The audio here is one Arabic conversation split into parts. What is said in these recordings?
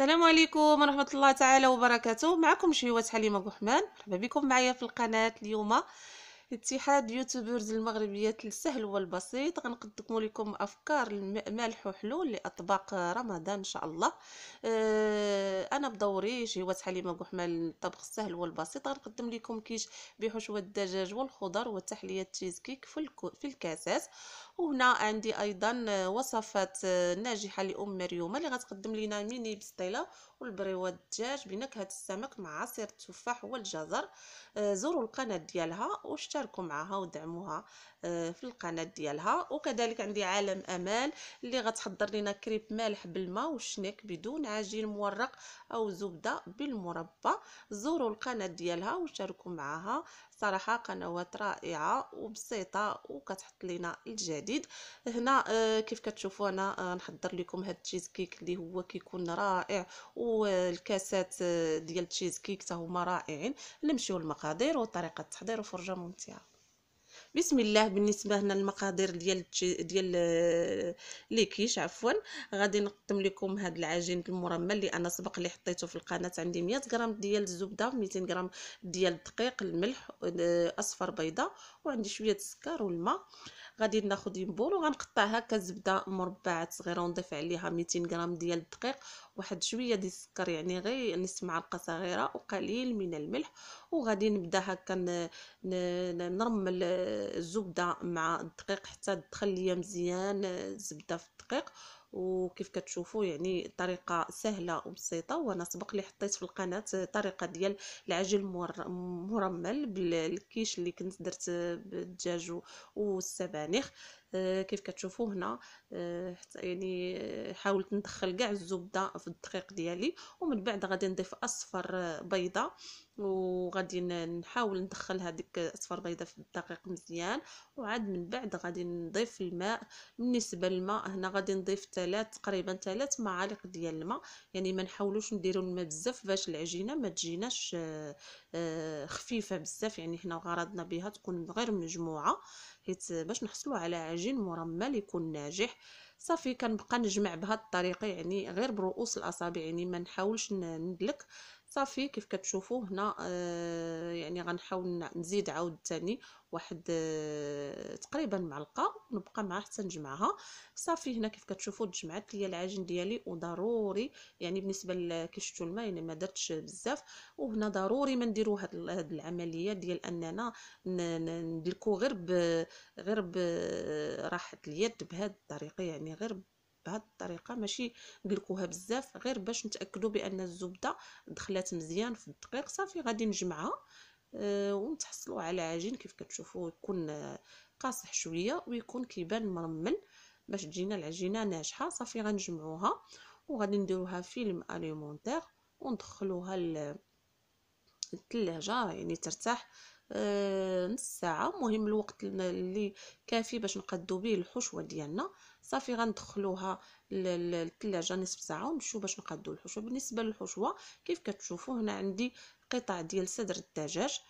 السلام عليكم ورحمة الله تعالى وبركاته معكم شهوات حليمة أبو الرحمن مرحبا بكم معايا في القناة اليوم اتحاد يوتيوبرز المغربيات السهل والبسيط غنقدم لكم افكار مالح وحلول لاطباق رمضان ان شاء الله اه انا بدوري شهوات حليمه بوحمال الطبخ السهل والبسيط غنقدم لكم كيش بحشوه الدجاج والخضر وتحليه تشيز كيك في الكاسات وهنا عندي ايضا وصفات ناجحه لام مريومه اللي غتقدم لينا ميني بسطيله والبريوه الدجاج بنكهه السمك مع عصير التفاح والجزر آه، زوروا القناه ديالها واشتركوا معها ودعموها آه، في القناه ديالها وكذلك عندي عالم امال اللي غتحضر لنا كريب مالح بالماء والشنيك بدون عجين مورق او زبده بالمربى زوروا القناه ديالها وشاركوا معها صراحة قنوات رائعة وبسيطة وكتحط لنا الجديد هنا آه، كيف كتشوفوا انا آه، نحضر لكم هاد تشيز كيك اللي هو كيكون رائع والكاسات آه، ديال تشيز كيك حتى رائعين نمشيو المقادير وطريقة التحضير وفرجة ممتعة بسم الله بالنسبه هنا المقادير ديال ديال آه، لي كيش عفوا غادي نقدم لكم هاد العجين المرمل اللي انا سبق اللي حطيته في القناه عندي 100 غرام ديال الزبده 200 غرام ديال الدقيق الملح آه، اصفر بيضه وعندي شويه السكر والماء غادي ناخذ ينبول وغنقطع هكا زبده مربعات صغيره ونضيف عليها 200 غرام ديال الدقيق واحد شويه ديال السكر يعني غير نص معلقه صغيره وقليل من الملح وغادي نبدا هكا نرمل آه، الزبده مع الدقيق حتى تدخل ليا مزيان آه، الزبده في الدقيق وكيف كتشوفوا يعني طريقه سهله وبسيطه وانا سبق لي حطيت في القناه طريقه ديال العجل مرمل بالكيش اللي كنت درت بالدجاج والسبانخ آه، كيف كتشوفوا هنا آه، حتى يعني آه، حاولت ندخل كاع الزبده في الدقيق ديالي ومن بعد غادي نضيف اصفر بيضه وغادي نحاول ندخل هذيك اصفر بيضه في الدقيق مزيان وعاد من بعد غادي نضيف الماء بالنسبه للماء هنا غادي نضيف ثلاث تقريبا ثلاث معالق ديال الماء يعني ما نحاولوش نديروا الماء بزاف باش العجينه ما تجيناش خفيفه بزاف يعني حنا غرضنا بها تكون غير مجموعه حيت باش نحصلوا على عجينة مرمل يكون ناجح صافي كنبقى نجمع بهاد الطريقه يعني غير برؤوس الاصابع يعني ما نحاولش ندلك صافي كيف كتشوفوا هنا آه يعني غنحاول نزيد عاود ثاني واحد آه تقريبا معلقه نبقى معاه حتى نجمعها صافي هنا كيف كتشوفوا تجمعت ليا العجين ديالي وضروري يعني بالنسبه كي شفتوا الماء يعني ما درتش بزاف وهنا ضروري ما نديروا هاد العمليه ديال اننا ندلكو غير ب غير براحه اليد بهاد الطريقه يعني غير بهذه الطريقه ماشي نقلكوها بزاف غير باش نتاكدوا بان الزبده دخلات مزيان في الدقيق صافي غادي نجمعها أه ونتحصلوا على عجين كيف كتشوفوا يكون آه، قاصح شويه ويكون كيبان مرمل باش تجينا العجينه ناجحه صافي غنجمعوها وغادي نديروها فيلم اليمونتير وندخلوها اللهجه يعني ترتاح آه نص ساعه مهم الوقت اللي كافي باش نقدو به الحشوه ديالنا صافي غندخلوها للثلاجه نصف ساعه ونمشيو باش نقدو الحشوه بالنسبه للحشوه كيف كتشوفوا هنا عندي قطع ديال صدر الدجاج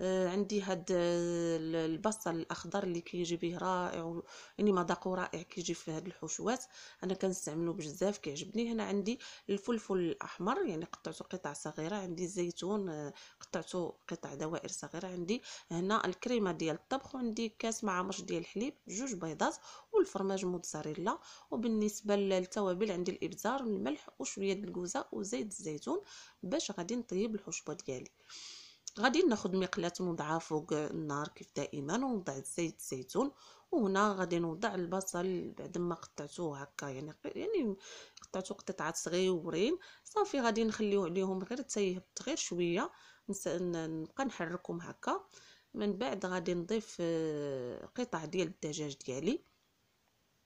آه، عندي هاد آه، البصل الاخضر اللي كيجي به رائع يعني مذاقو رائع كيجي في هاد الحشوات انا كنستعملو بزاف كيعجبني هنا عندي الفلفل الاحمر يعني قطعته قطع صغيره عندي الزيتون آه، قطعته قطع دوائر صغيره عندي هنا الكريمه ديال الطبخ وعندي كاس مع مرش ديال الحليب جوج بيضات والفرماج موتزاريلا وبالنسبه للتوابل عندي الابزار الملح وشويه د الكوزه وزيت الزيتون باش غادي نطيب الحشوه ديالي غادي ناخذ مقلاة ونوضعها فوق النار كيف دائما ونوضع زيت الزيتون وهنا غادي نوضع البصل بعد ما قطعته هكا يعني يعني قطعته قطعات صغيورين صافي غادي نخليوه عليهم غير حتى يهبط غير شويه نبقى نحركهم هكا من بعد غادي نضيف آه، قطع ديال الدجاج ديالي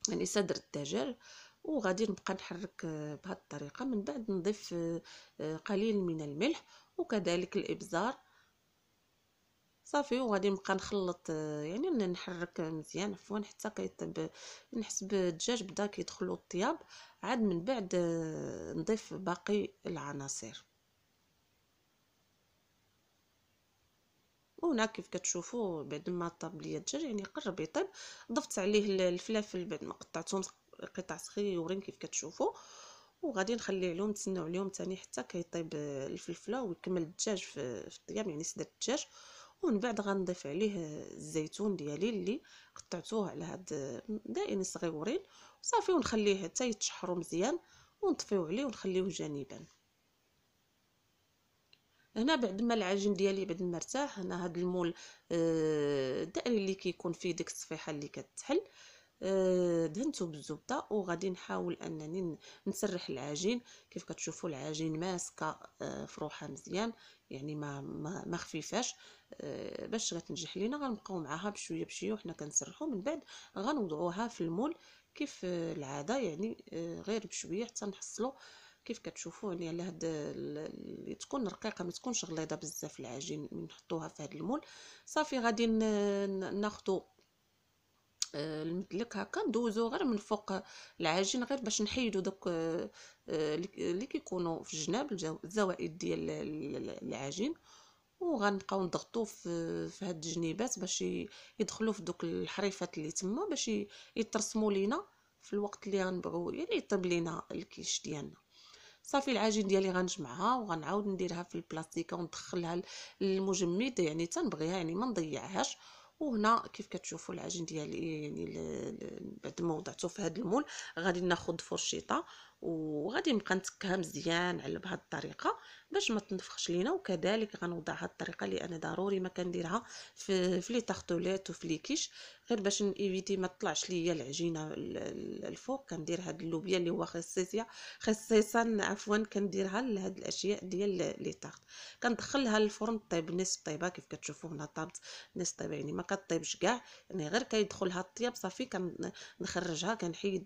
يعني صدر الدجاج وغادي نبقى نحرك آه، بهذه الطريقه من بعد نضيف آه، قليل من الملح وكذلك الابزار صافي وغادي نبقى نخلط آه، يعني نحرك مزيان عفوا حتى كيطيب نحس بالدجاج بدا كيدخلو الطياب عاد من بعد آه، نضيف باقي العناصر وهنا كيف كتشوفوا بعد ما طاب ليا الدجاج يعني قرب يطيب ضفت عليه الفلافل بعد ما قطعتهم قطع صغيورين كيف كتشوفوا وغادي نخلي عليهم نتسناو عليهم ثاني حتى كيطيب آه، الفلفله ويكمل الدجاج في الطياب يعني سدى الدجاج ومن بعد غنضيف عليه الزيتون ديالي اللي قطعتوه على هاد دائن صغيورين وصافي ونخليه حتى يتشحروا مزيان ونطفيو عليه ونخليوه جانبا هنا بعد ما العجين ديالي بعد ما ارتاح هنا هاد المول آه، الدائري اللي كيكون فيه ديك الصفيحه اللي كتحل آه، دهنته بالزبده وغادي نحاول انني نسرح العجين كيف كتشوفوا العجين ماسكه آه، فروحه مزيان يعني ما ما, ما خفيفاش آه، باش غتنجح لينا غنبقاو معاها بشويه بشويه وحنا كنسرحو من بعد غنوضعوها في المول كيف آه، العاده يعني آه، غير بشويه حتى نحصلو كيف كتشوفوا يعني على هاد اللي تكون رقيقه ما تكونش غليظه بزاف العجين نحطوها في هاد المول صافي غادي ناخذوا آه، المدلك هكا ندوزو غير من فوق العجين غير باش نحيدو دوك آه، آه، اللي كيكونوا في الجناب الزوائد ديال العجين وغنبقاو نضغطو في, في هاد الجنيبات باش يدخلوا في دوك الحريفات اللي تما باش يترسموا لينا في الوقت اللي غنبغيو يعني يطيب لينا الكيش ديالنا صافي العجين ديالي غنجمعها وغنعاود نديرها في البلاستيكه وندخلها للمجمد يعني تنبغيها يعني ما نضيعهاش وهنا كيف كتشوفوا العجين ديالي يعني بعد ما وضعته في هذا المول غادي ناخذ فرشيطه وغادي نبقى نتكها مزيان على بهاد الطريقه باش ما تنفخش لينا وكذلك غنوضع هاد الطريقه اللي انا ضروري ما كنديرها في في لي طارطوليت وفي لي كيش غير باش نيفيتي ما طلعش ليا العجينه الفوق كندير هاد اللوبيا اللي هو خصيصيه خصيصا عفوا كنديرها لهاد الاشياء ديال لي طارط كندخلها للفرن طيب نص طيبه كيف كتشوفوا هنا طابت نص طيبه يعني ما كطيبش كاع يعني غير كيدخلها الطياب صافي كنخرجها كنحيد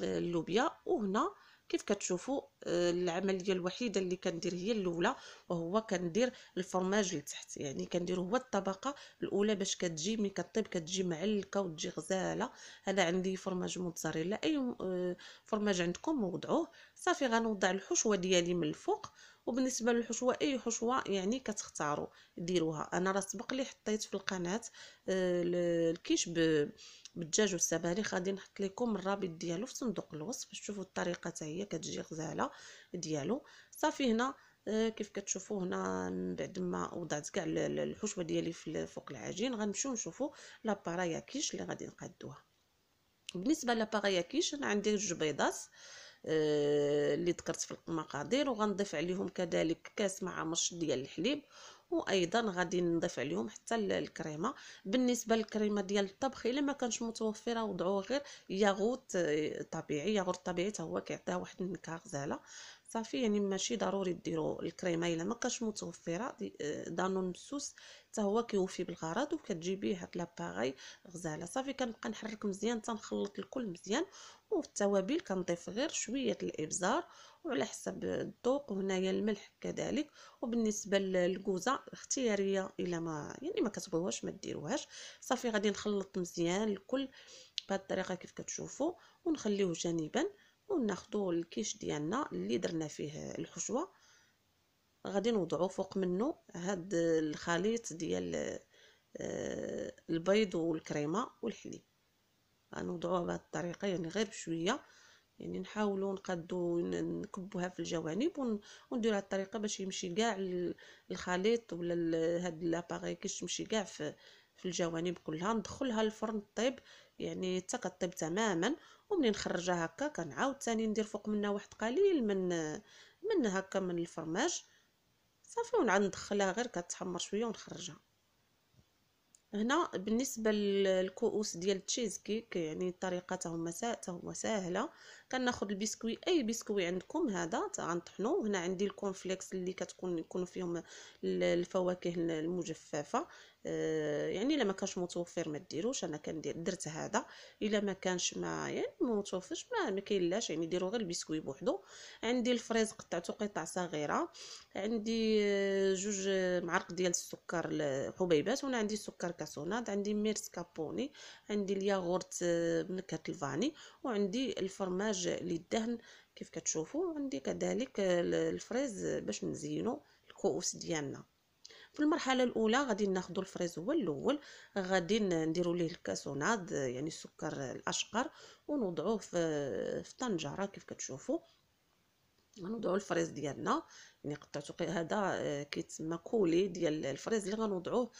اللوبيا وهنا كيف كتشوفوا آه، العمليه الوحيده اللي كندير هي الاولى وهو كندير الفرماج لتحت يعني كندير هو الطبقه الاولى باش كتجي ملي كطيب كتجي معلكه وتجي غزاله هذا عندي فرماج موتزاريلا اي آه، فرماج عندكم وضعوه صافي غنوضع الحشوه ديالي من الفوق وبالنسبه للحشوه اي حشوه يعني كتختاروا ديروها انا راه سبق لي حطيت في القناه آه، الكيش ب بالدجاج والسبانخ غادي نحط لكم الرابط ديالو في صندوق الوصف باش تشوفوا الطريقه حتى هي كتجي غزاله ديالو صافي هنا آه، كيف كتشوفوا هنا من بعد ما وضعت كاع الحشوه ديالي فوق العجين غنمشيو نشوفوا كيش اللي غادي نقادوها بالنسبه كيش انا عندي جوج بيضات آه، اللي ذكرت في المقادير وغنضيف عليهم كذلك كاس مع رش ديال الحليب وايضا غادي نضيف عليهم حتى الكريمه بالنسبه للكريمه ديال الطبخ الا ما كانش متوفره وضعوا غير ياغوت آه، طبيعي ياغوت طبيعي حتى هو كيعطيها واحد النكهه غزاله صافي يعني ماشي ضروري ديروا الكريمه الا ما كانش متوفره آه، دانون مسوس حتى هو كيوفي بالغرض وكتجيبي هاد لاباغي غزاله صافي كنبقى نحرك مزيان تنخلط الكل مزيان وفي التوابل كنضيف غير شويه الابزار وعلى حسب الذوق هنايا الملح كذلك وبالنسبه للكوزه اختياريه الا ما يعني ما كتبغيوهاش ما ديروهاش صافي غادي نخلط مزيان الكل بهذه الطريقه كيف كتشوفوا ونخليه جانبا وناخذوا الكيش ديالنا اللي درنا فيه الحشوه غادي نوضعوا فوق منه هاد الخليط ديال آه، البيض والكريمه والحليب غنوضعوها بهذه الطريقه يعني غير بشويه يعني نحاولوا نقدو نكبوها في الجوانب ونديروا هاد الطريقه باش يمشي كاع الخليط ولا هاد لاباغي كيش تمشي كاع في في الجوانب كلها ندخلها الفرن طيب يعني تقطب تماما ومنين نخرجها هكا كنعاود تاني ندير فوق منها واحد قليل من من هكا من الفرماج صافي ونعاود ندخلها غير كتحمر شويه ونخرجها هنا بالنسبه للكؤوس ديال التشيز كيك يعني الطريقه تاهما هما ساهله كناخذ البسكوي اي بسكوي عندكم هذا تا غنطحنوه هنا عندي الكونفليكس اللي كتكون يكونوا فيهم الفواكه المجففه آه، يعني الا ما كانش متوفر ما ديروش انا كندير درت هذا الا ما كانش ما يعني متوفرش ما ما كاينلاش يعني ديروا غير البسكوي بوحدو عندي الفريز قطعته قطع صغيره عندي آه، جوج معالق ديال السكر حبيبات وانا عندي سكر كاسوناد عندي ميرسكابوني عندي الياغورت بنكهه آه، الفاني وعندي الفرماج الحرج للدهن كيف كتشوفوا عندي كذلك الفريز باش نزينو الكؤوس ديالنا في المرحله الاولى غادي ناخذ الفريز هو الاول غادي نديروا ليه الكاسوناد يعني السكر الاشقر ونوضعوه في في طنجره كيف كتشوفوا غنوضعوا الفريز ديالنا يعني قطعتو هذا آه، كيتسمى كولي ديال الفريز اللي غنوضعوه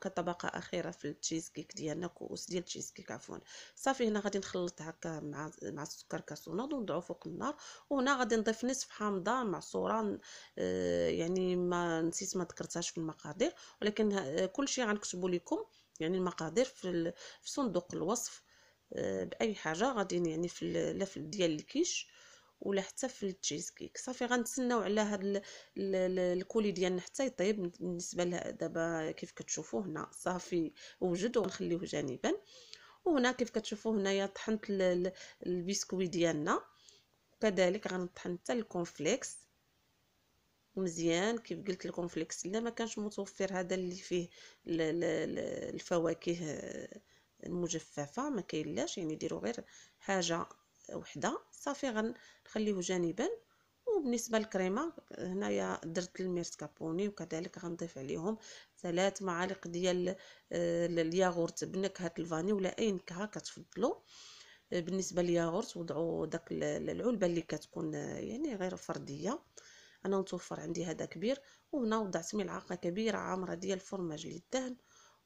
كطبقه اخيره في التشيز كيك ديالنا كؤوس ديال التشيز كيك عفوا صافي هنا غادي نخلط هكا مع مع السكر كاسوناد ونضعو فوق النار وهنا غادي نضيف نصف حامضه معصوره آه، يعني ما نسيت ما ذكرتهاش في المقادير ولكن آه، كلشي غنكتبوا لكم يعني المقادير في, في صندوق الوصف باي حاجه غادي يعني في لا ديال الكيش ولا حتى في التشيز كيك صافي غنتسناو على هاد الكولي ديالنا حتى يطيب بالنسبه لها دابا كيف كتشوفوا هنا صافي وجد ونخليوه جانبا وهنا كيف كتشوفوا هنايا طحنت البسكوي ديالنا كذلك غنطحن حتى الكونفليكس مزيان كيف قلت الكونفليكس الا ما كانش متوفر هذا اللي فيه الفواكه آه، المجففه ما كاين يعني ديروا غير حاجه وحده صافي غنخليه جانبا وبالنسبه للكريمه هنايا درت الميرسكابوني وكذلك غنضيف عليهم ثلاث معالق ديال آه، الياغورت بنكهه الفاني ولا اي نكهه كتفضلوا آه، بالنسبه للياغورت وضعوا داك العلبه اللي كتكون آه، يعني غير فرديه انا متوفر عندي هذا كبير وهنا وضعت ملعقه كبيره عامره ديال الفرماج للدهن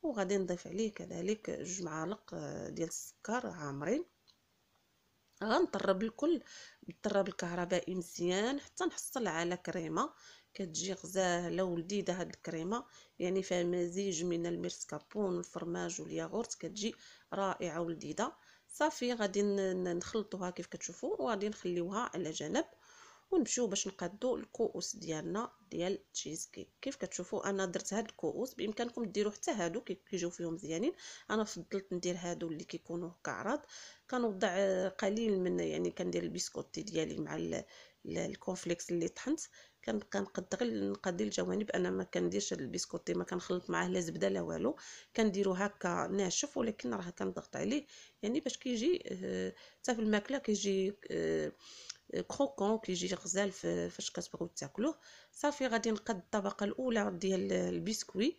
وغادي نضيف عليه كذلك جوج معالق ديال السكر عامرين غنطرب الكل بالطراب الكهربائي مزيان حتى نحصل على كريمه كتجي غزاله ولذيذه هاد الكريمه يعني فيها مزيج من الميرسكابون والفرماج والياغورت كتجي رائعه ولذيذه صافي غادي نخلطوها كيف كتشوفوا وغادي نخليوها على جنب ونمشيو باش نقادو الكؤوس ديالنا ديال تشيز كيك كيف كتشوفوا انا درت هاد الكؤوس بامكانكم ديروا حتى هادو كيجيو فيهم مزيانين انا فضلت ندير هادو اللي كيكونوا كعرض كنوضع آه، قليل من يعني كندير البسكوتي ديالي مع الكونفليكس اللي طحنت كنبقى نقد غير نقادي الجوانب انا ما كنديرش البسكوتي ما كنخلط معاه لا زبده لا والو كنديرو هكا ناشف ولكن راه كنضغط عليه يعني باش كيجي آه، حتى في الماكله كيجي آه، كروكون كيجي غزال فاش كتبغيو تاكلوه صافي غادي نقد الطبقه الاولى ديال البسكوي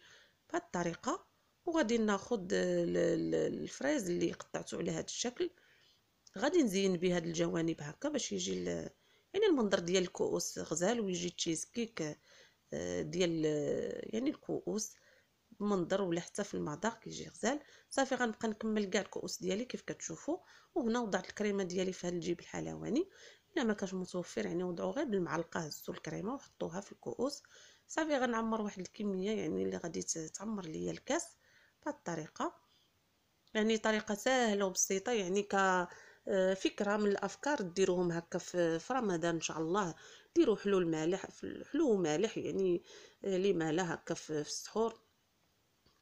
بهاد الطريقه وغادي ناخد الفريز اللي قطعته على هذا الشكل غادي نزين بهاد الجوانب هكا باش يجي يعني المنظر ديال الكؤوس غزال ويجي تشيز كيك آه، ديال آه، يعني الكؤوس منظر ولا حتى في المذاق كيجي غزال صافي غنبقى نكمل كاع الكؤوس ديالي كيف كتشوفوا وهنا وضعت الكريمه ديالي في هاد الجيب الحلواني الا ما كانش متوفر يعني وضعوا غير بالمعلقه هزوا الكريمه وحطوها في الكؤوس صافي غنعمر واحد الكميه يعني اللي غادي تعمر ليا الكاس بهذه الطريقه يعني طريقه سهله وبسيطه يعني ك آه، فكره من الافكار ديروهم هكا في رمضان ان شاء الله ديروا حلو مالح حلو مالح يعني آه، لي لا هكا في السحور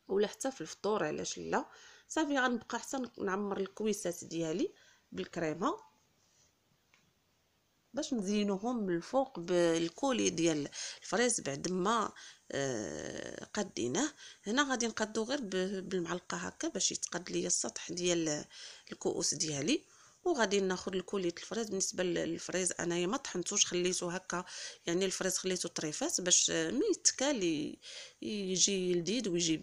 ولا حتى في الفطور علاش لا صافي غنبقى حتى نعمر الكويسات ديالي بالكريمه باش نزينوهم من الفوق بالكولي ديال الفريز بعد ما آه، قديناه هنا غادي نقدو غير بالمعلقه هكا باش يتقد ليا السطح ديال الكؤوس ديالي وغادي ناخذ الكولي الفريز بالنسبه للفريز انايا ما طحنتوش خليته هكا يعني الفريز خليته طريفات باش ما يتكال يجي لذيذ ويجي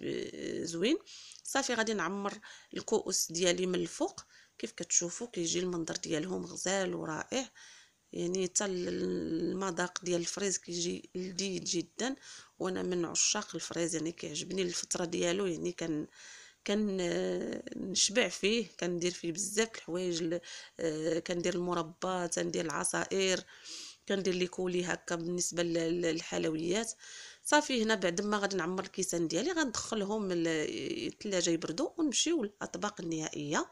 زوين صافي غادي نعمر الكؤوس ديالي من الفوق كيف كتشوفوا كيجي المنظر ديالهم غزال ورائع يعني حتى المذاق ديال الفريز كيجي لذيذ جدا وانا من عشاق الفريز يعني كيعجبني الفتره ديالو يعني كان كان آه، نشبع فيه كندير فيه بزاف الحوايج آه، كندير المربى تندير العصائر كندير لي كولي هكا بالنسبه للحلويات صافي هنا بعد ما غادي نعمر الكيسان ديالي غندخلهم الثلاجه يبردوا ونمشيو للاطباق النهائيه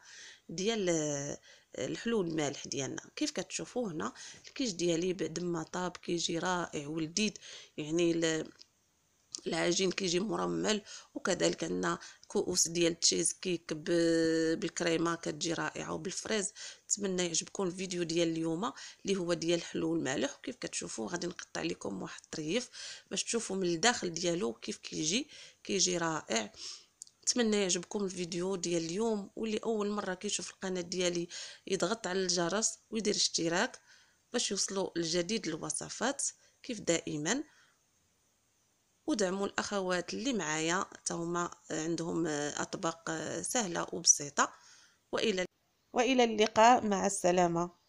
ديال آه، الحلو المالح ديالنا كيف كتشوفوا هنا الكيش ديالي بعد ما طاب كيجي رائع ولذيذ يعني العجين كيجي مرمل وكذلك عندنا كؤوس ديال التشيز كيك بالكريمه كتجي رائعه وبالفريز نتمنى يعجبكم الفيديو ديال اليوم اللي هو ديال الحلو المالح وكيف كتشوفوا غادي نقطع لكم واحد الطريف باش تشوفوا من الداخل ديالو كيف كيجي كيجي رائع نتمنى يعجبكم الفيديو ديال اليوم واللي اول مره كيشوف القناه ديالي يضغط على الجرس ويدير اشتراك باش يوصلوا الجديد الوصفات كيف دائما ودعموا الاخوات اللي معايا حتى هما عندهم اطباق سهله وبسيطه والى والى اللقاء مع السلامه